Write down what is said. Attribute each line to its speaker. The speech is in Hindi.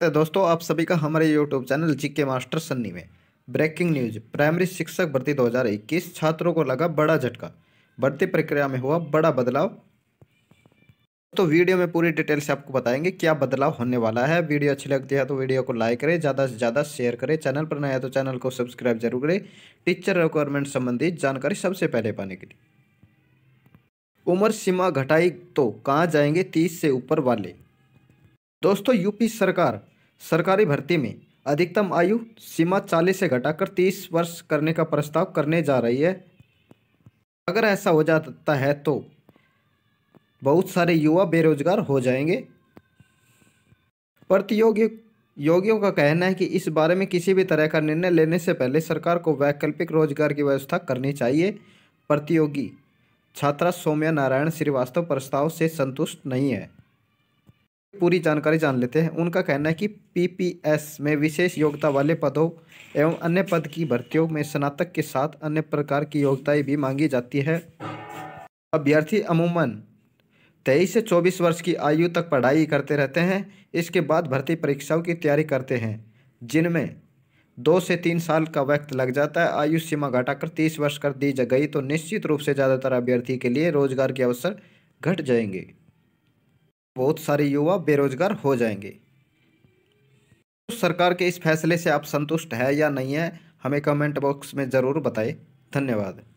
Speaker 1: तो दोस्तों आप सभी का हमारे YouTube channel GK master Sunny में ब्रेकिंग न्यूज प्राइमरी शिक्षक भर्ती 2021 छात्रों को लगा बड़ा झटका भर्ती प्रक्रिया में हुआ बड़ा बदलाव तो वीडियो में पूरी डिटेल से आपको बताएंगे क्या बदलाव होने वाला है वीडियो अच्छी लगती है तो वीडियो को लाइक करें ज़्यादा से ज़्यादा शेयर करें चैनल पर नया तो चैनल को सब्सक्राइब जरूर करें टीचर रिक्वायरमेंट संबंधी जानकारी सबसे पहले पाने के लिए उम्र सीमा घटाई तो कहाँ जाएंगे तीस से ऊपर वाले दोस्तों यूपी सरकार सरकारी भर्ती में अधिकतम आयु सीमा 40 से घटाकर 30 वर्ष करने का प्रस्ताव करने जा रही है अगर ऐसा हो जाता है तो बहुत सारे युवा बेरोजगार हो जाएंगे प्रतियोगी योगियों का कहना है कि इस बारे में किसी भी तरह का निर्णय लेने से पहले सरकार को वैकल्पिक रोजगार की व्यवस्था करनी चाहिए प्रतियोगी छात्रा सौम्या नारायण श्रीवास्तव प्रस्ताव से संतुष्ट नहीं है पूरी जानकारी जान लेते हैं उनका कहना है कि पीपीएस में विशेष योग्यता वाले पदों एवं अन्य पद की भर्तियों में स्नातक के साथ अन्य प्रकार की योग्यताएं भी मांगी जाती है अभ्यर्थी अमूमन तेईस से चौबीस वर्ष की आयु तक पढ़ाई करते रहते हैं इसके बाद भर्ती परीक्षाओं की तैयारी करते हैं जिनमें दो से तीन साल का वक्त लग जाता है आयु सीमा घटाकर तीस वर्ष कर दी गई तो निश्चित रूप से ज़्यादातर अभ्यर्थी के लिए रोजगार के अवसर घट जाएंगे बहुत सारे युवा बेरोजगार हो जाएंगे तो सरकार के इस फैसले से आप संतुष्ट है या नहीं है हमें कमेंट बॉक्स में ज़रूर बताएं धन्यवाद